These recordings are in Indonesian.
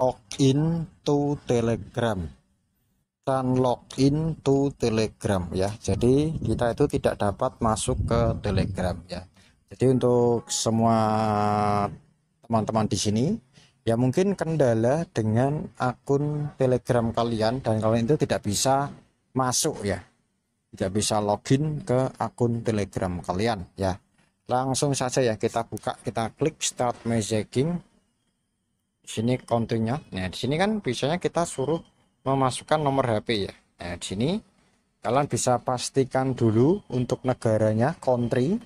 login to telegram dan login to telegram ya jadi kita itu tidak dapat masuk ke telegram ya jadi untuk semua teman-teman di sini ya mungkin kendala dengan akun telegram kalian dan kalian itu tidak bisa masuk ya tidak bisa login ke akun telegram kalian ya langsung saja ya kita buka kita klik start messaging sini kontennya, nah di sini kan biasanya kita suruh memasukkan nomor HP ya nah di sini kalian bisa pastikan dulu untuk negaranya country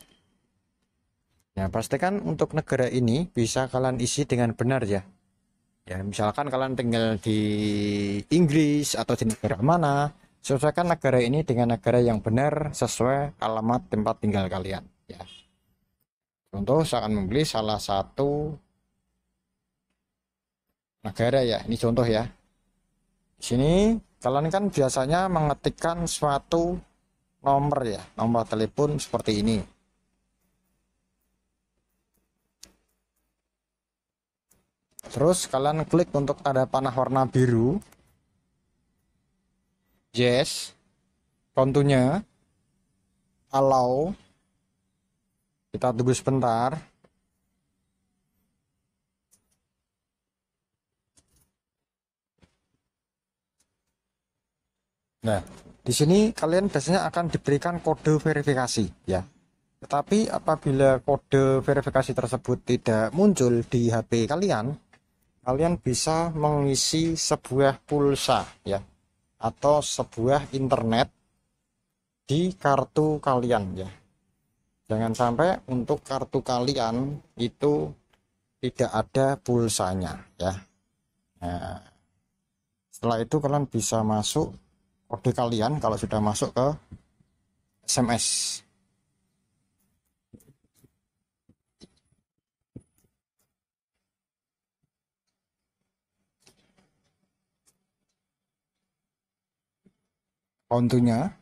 nah pastikan untuk negara ini bisa kalian isi dengan benar ya ya misalkan kalian tinggal di Inggris atau di negara mana sesuaikan negara ini dengan negara yang benar sesuai alamat tempat tinggal kalian ya contoh saya akan membeli salah satu negara ya ini contoh ya di sini kalian kan biasanya mengetikkan suatu nomor ya nomor telepon seperti ini terus kalian klik untuk ada panah warna biru yes kontunya allow kita tunggu sebentar Nah, di sini kalian biasanya akan diberikan kode verifikasi ya. Tetapi apabila kode verifikasi tersebut tidak muncul di HP kalian, kalian bisa mengisi sebuah pulsa ya atau sebuah internet di kartu kalian ya. Jangan sampai untuk kartu kalian itu tidak ada pulsanya ya. Nah, setelah itu kalian bisa masuk kode kalian kalau sudah masuk ke SMS. Kontunya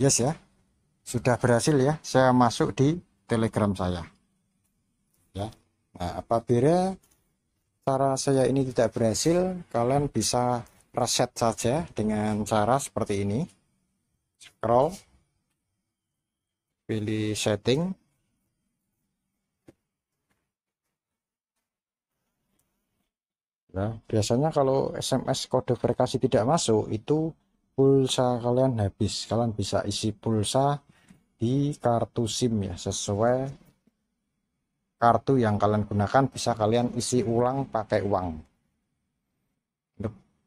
Yes ya. Sudah berhasil ya. Saya masuk di Telegram saya. Ya. Nah, apabila cara saya ini tidak berhasil kalian bisa reset saja dengan cara seperti ini scroll pilih setting nah biasanya kalau SMS kode verifikasi tidak masuk itu pulsa kalian habis kalian bisa isi pulsa di kartu SIM ya sesuai kartu yang kalian gunakan bisa kalian isi ulang pakai uang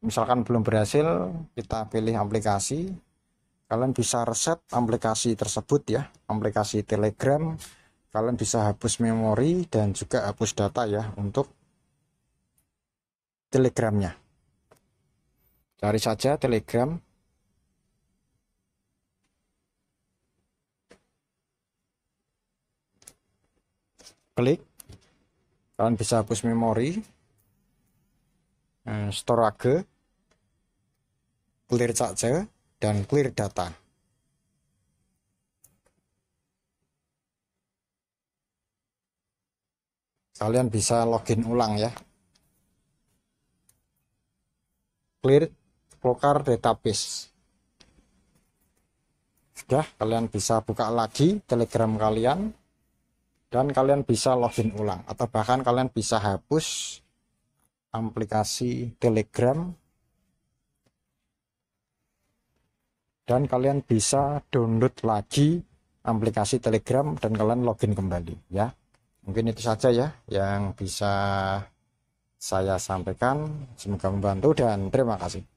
misalkan belum berhasil kita pilih aplikasi kalian bisa reset aplikasi tersebut ya aplikasi telegram kalian bisa hapus memori dan juga hapus data ya untuk telegramnya cari saja telegram klik kalian bisa hapus memori eh, storage, clear saja dan clear data kalian bisa login ulang ya clear lokar database sudah kalian bisa buka lagi telegram kalian dan kalian bisa login ulang atau bahkan kalian bisa hapus aplikasi Telegram dan kalian bisa download lagi aplikasi Telegram dan kalian login kembali ya. Mungkin itu saja ya yang bisa saya sampaikan. Semoga membantu dan terima kasih.